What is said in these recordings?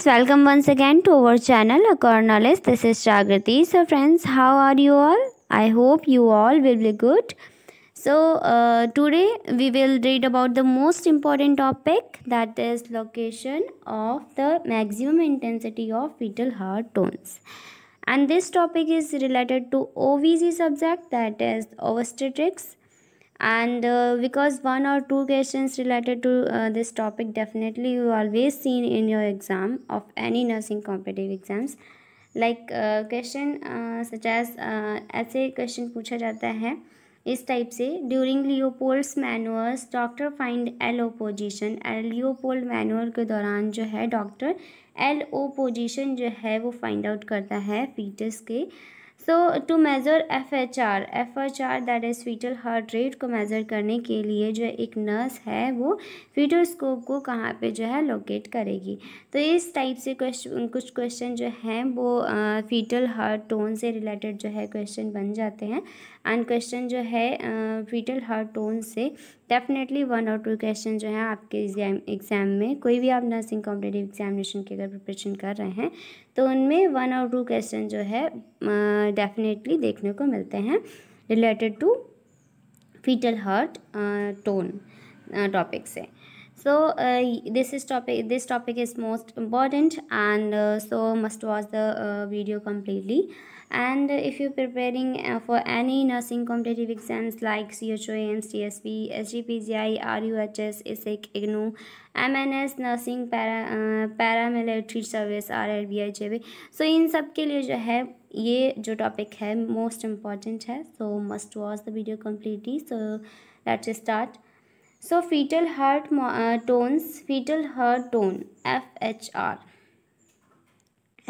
friends welcome once again to our channel a knowledge this is Jagrati so friends how are you all I hope you all will be good so uh, today we will read about the most important topic that is location of the maximum intensity of fetal heart tones and this topic is related to OVC subject that is obstetrics and uh, because one or two questions related to uh, this topic definitely you always seen in your exam of any nursing competitive exams like uh, uh, question such as uh, ऐसे question पूछा जाता है इस type से during Leopold's manoeuvres doctor find L O position Leopold manoeuvre के दौरान जो है डॉक्टर एल ओ पोजिशन जो है वो फाइंड आउट करता है फीटस के uh, so to measure F H R F H R that is fetal heart rate को मेज़र करने के लिए जो एक नर्स है वो फीटोस्कोप को कहाँ पे जो है लोकेट करेगी तो इस टाइप से क्वेश्चन कुछ क्वेश्चन जो हैं वो फीटल हार्ट टोन से रिलेटेड जो है क्वेश्चन बन जाते हैं एंड क्वेश्चन जो है फीटल हार्ट टोन से डेफिनेटली वन और टू क्वेश्चन जो है आपके एग्जाम एग्ज़ाम में कोई भी आप नर्सिंग कॉम्पिटेटिव एग्जामिनेशन की अगर प्रिपरेशन कर रहे हैं तो उनमें वन और टू क्वेश्चन जो है डेफिनेटली uh, देखने को मिलते हैं related to fetal heart tone topic से so uh, this is topic this topic is most important and uh, so must watch the uh, video completely and if you're preparing uh, for any nursing competitive exams like CHOAM, CSB, SGPGI, RUHS, ISIC, IGNU, MNS, nursing para uh, paramilitary service RLBI, JB so इन सब के लिए जो है ये जो topic है most important है so must watch the video completely so let's start so fetal heart tones fetal heart tone F H R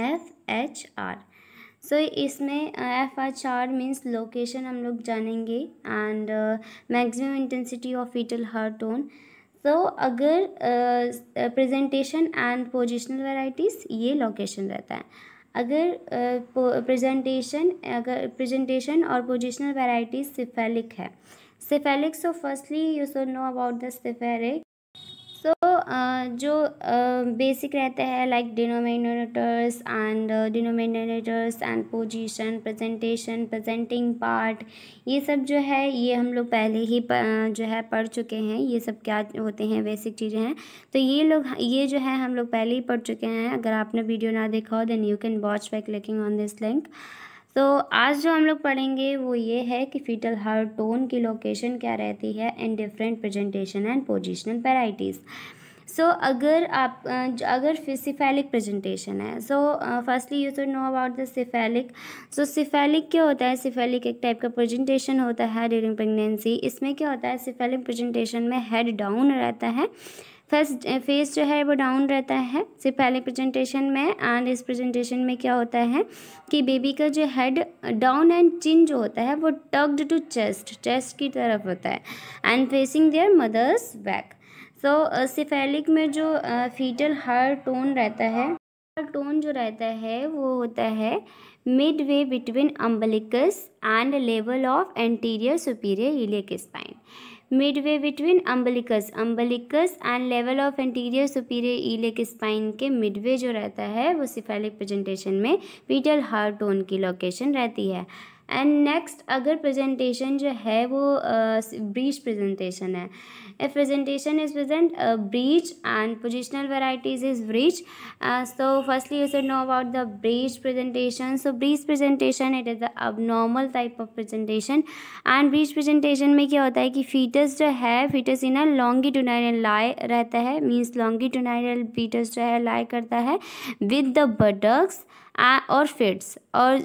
F H R so इसमें F H R means location हम लोग जानेंगे and maximum intensity of fetal heart tone so अगर presentation and positional varieties ये location रहता है अगर presentation uh, अगर प्रेजेंटेशन और पोजिशनल वेराइटीज़ सिफेलिक है cephalic so firstly you so know about the cephalic so जो बेसिक uh, रहते हैं like denominators and denominators and position presentation presenting part ये सब जो है ये हम लोग पहले ही प, uh, जो है पढ़ चुके हैं ये सब क्या होते हैं बेसिक चीज़ें हैं तो ये लोग ये जो है हम लोग पहले ही पढ़ चुके हैं अगर आपने वीडियो ना देखा हो then you can watch by clicking on this link तो आज जो हम लोग पढ़ेंगे वो ये है कि फीटल हर टोन की लोकेशन क्या रहती है in different presentation and positional varieties so so, अगर आप अगर सिफेलिक प्रेजेंटेशन है so firstly you should know about the cephalic so cephalic क्या होता है सिफेलिक एक टाइप का प्रेजेंटेशन होता है ड्यूरिंग प्रेगनेंसी इसमें क्या होता है सिफेलिक प्रेजेंटेशन में हेड डाउन रहता है फर्स्ट फेस जो है वो डाउन रहता है से पहले प्रेजेंटेशन में एंड इस प्रेजेंटेशन में क्या होता है कि बेबी का जो हेड डाउन एंड चिन जो होता है वो टग्ड टू चेस्ट चेस्ट की तरफ होता है and facing their mother's back so cephalic में जो फीटल हार टोन रहता है टोन जो रहता है वो होता है mid way between umbilicus and level of anterior superior iliac spine mid way between umbilicus umbilicus and level of anterior superior iliac spine के मिड वे जो रहता है वो सिफेलिक प्रेजेंटेशन में पीटल हार्टोन की लोकेशन रहती है एंड नेक्स्ट अगर प्रेजेंटेशन जो है वो ब्रीच uh, प्रेजेंटेशन है if presentation is present breech and positional varieties is breech so firstly you sir know about the breech presentation so breech presentation it is abnormal type of presentation and breech presentation में क्या होता है कि foetus जो है foetus इन अ Longi टूनाइरल लाए रहता है मीन्स लॉन्गी टूनाइरल फीटस जो है लाए करता है विद द बडक्स आ और फिट्स और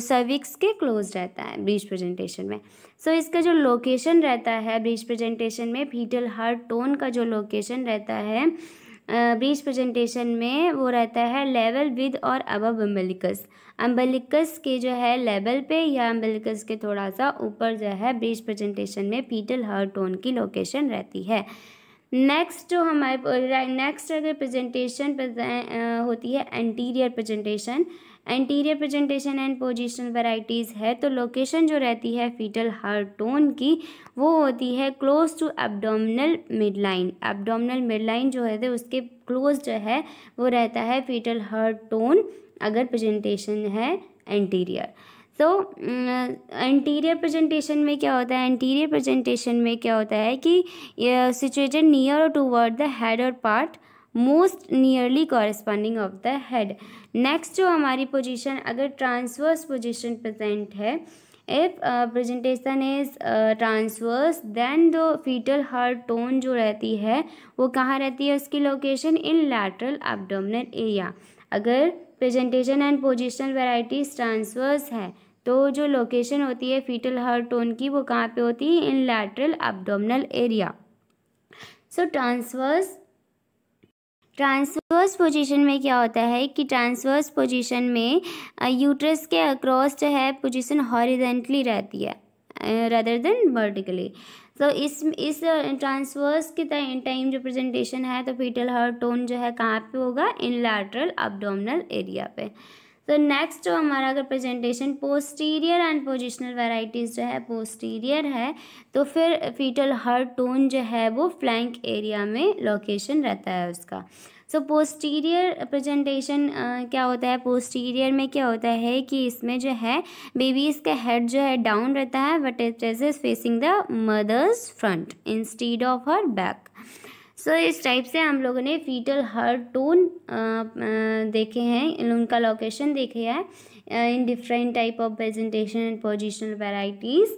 सर्विक्स के क्लोज रहता है ब्रीच प्रेजेंटेशन में सो so, इसका जो लोकेशन रहता है ब्रीच प्रेजेंटेशन में फीटल हार्ट टोन का जो लोकेशन रहता है ब्रीच प्रेजेंटेशन में वो रहता है लेवल विद और अबव अम्बलिकस अम्बलिकस के जो है लेवल पे या अम्बलिकस के थोड़ा सा ऊपर जो है ब्रीच प्रेजेंटेशन में फीटल हार्ट टोन की लोकेशन रहती है नेक्स्ट जो हमारे नेक्स्ट अगर प्रेजेंटेशन होती है anterior presentation anterior presentation and positional varieties है तो लोकेशन जो रहती है फीटल हार्टोन की वो होती है close to abdominal mid line abdominal mid line जो है उसके क्लोज जो है वो रहता है फीटल हार्टोन टोन अगर प्रेजेंटेशन है एंटीरियर तो इंटीरियर प्रेजेंटेशन में क्या होता है इंटीरियर प्रेजेंटेशन में क्या होता है कि सिचुएटेड नियर और टूवर्ड द हेड और part most nearly corresponding of the head next जो हमारी पोजिशन अगर ट्रांसवर्स पोजिशन प्रजेंट है if presentation is transverse then दो फीटल हार्ट टोन जो रहती है वो कहाँ रहती है उसकी location in lateral abdominal area अगर presentation and positional varieties transverse है तो जो लोकेशन होती है फीटल हर्ट टोन की वो कहाँ पे होती है in lateral abdominal area so transverse transverse position में क्या होता है कि ट्रांसवर्स पोजीशन में यूट्रस के अक्रॉस जो है पोजीशन हॉरिजेंटली रहती है रदर देन वर्टिकली तो इस इस ट्रांसवर्स के टाइम जो प्रेजेंटेशन है तो फीटल हर्ट टोन जो है कहाँ पे होगा इन लैटरल एब्डोमिनल एरिया पे तो नेक्स्ट जो हमारा अगर presentation posterior and positional varieties जो है पोस्टीरियर है तो फिर फीटल हर टोन जो है वो फ्लैंक एरिया में लोकेशन रहता है उसका सो पोस्टीरियर प्रेजेंटेशन क्या होता है पोस्टीरियर में क्या होता है कि इसमें जो है बेबीज़ का हेड जो है डाउन रहता है but it is facing the mother's front instead of her back so so, इस टाइप से हम लोगों ने फीटल हर्ट टोन देखे हैं उनका लोकेशन देखे है in different type of presentation and positional varieties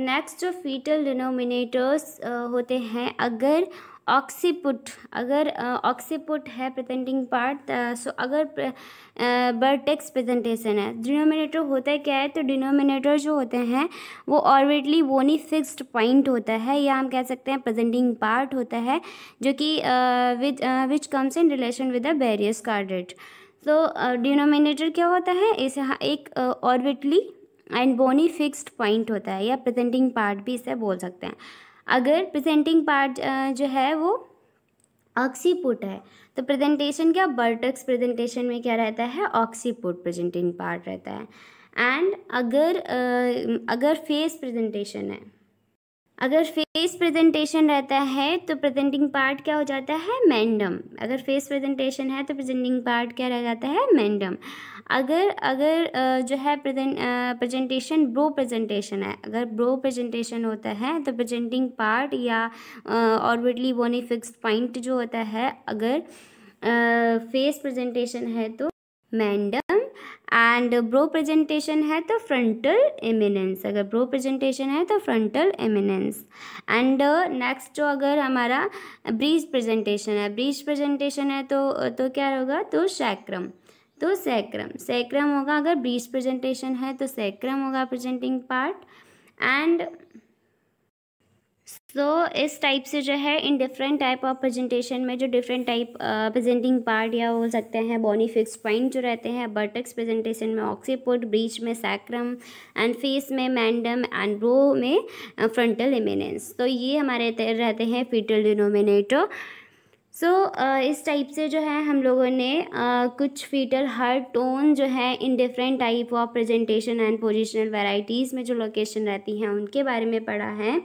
next जो फीटल डिनोमिनेटर्स होते हैं अगर ऑक्सीपुट अगर ऑक्सीपुट है प्रेजेंटिंग पार्ट सो अगर बर्टेक्स प्रेजेंटेशन है डिनोमिनेटर होता क्या है तो डिनोमिनेटर जो होते हैं वो ऑर्बिटली बोनी फिक्स्ड पॉइंट होता है या हम कह सकते हैं प्रेजेंटिंग पार्ट होता है जो कि which which comes in relation with the various कार्डेट तो डिनोमिनेटर क्या होता है इसे एक arbitrarily and bony fixed point होता है या प्रेजेंटिंग पार्ट भी इसे बोल सकते हैं अगर प्रेजेंटिंग पार्ट जो है वो ऑक्सीपुट है तो प्रेजेंटेशन क्या बर्टक्स प्रेजेंटेशन में क्या रहता है ऑक्सीपुट प्रेजेंटिंग पार्ट रहता है एंड अगर अगर फेस प्रेजेंटेशन है अगर फेस प्रेजेंटेशन रहता है तो प्रेजेंटिंग पार्ट क्या हो जाता है मैंडम अगर फेस प्रेजेंटेशन है तो प्रेजेंटिंग पार्ट क्या रह जाता है मैंडम अगर अगर जो है प्रेजेंटेशन ब्रो प्रेजेंटेशन है अगर ब्रो प्रेजेंटेशन होता है तो प्रेजेंटिंग पार्ट या ऑर्बिटली बोनी फिक्स पॉइंट जो होता है अगर फेस प्रेजेंटेशन है तो मैंडम एंड ब्रो प्रेजेंटेशन है तो फ्रंटल एमिनेंस अगर ब्रो प्रेजेंटेशन है तो फ्रंटल एमिनेंस एंड नेक्स्ट जो अगर हमारा ब्रीज प्रेजेंटेशन है ब्रीज प्रेजेंटेशन है तो uh, तो क्या होगा तो सैक्रम तो सैक्रम सैक्रम होगा अगर ब्रीज प्रेजेंटेशन है तो सैक्रम होगा प्रेजेंटिंग पार्ट एंड तो इस टाइप से जो है in different type of presentation में जो डिफरेंट टाइप प्रेजेंटिंग पार्ट या हो सकते हैं बॉनी फिक्स पॉइंट जो रहते हैं बर्टेक्स प्रेजेंटेशन में ऑक्सीपुट ब्रीच में सैक्रम एंड फेस में मैंडम एंड रो में फ्रंटल इमिनेंस तो ये हमारे रहते हैं fetal denominator so so, uh, इस टाइप से जो है हम लोगों ने uh, कुछ फीटल हर टोन जो है in different type of presentation and positional varieties में जो लोकेशन रहती हैं उनके बारे में पढ़ा है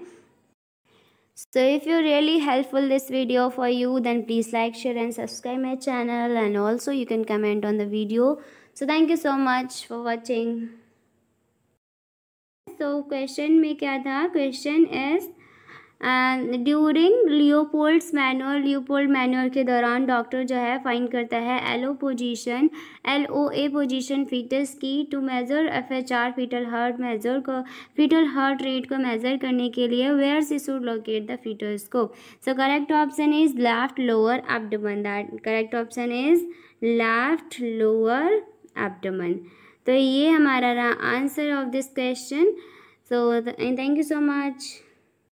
So if you really helpful this video for you then please like share and subscribe my channel and also you can comment on the video. So thank you so much for watching. So question me क्या था? Question is during Leopold's manual Leopold manual के दौरान doctor जो है find करता है L O position L O A position fetus की to measure F H R fetal heart measure को फीटल हार्ट रेट को मेज़र करने के लिए where she should locate the को so correct option is left lower abdomen that correct option is left lower abdomen तो ये हमारा रहा answer of this question so thank you so much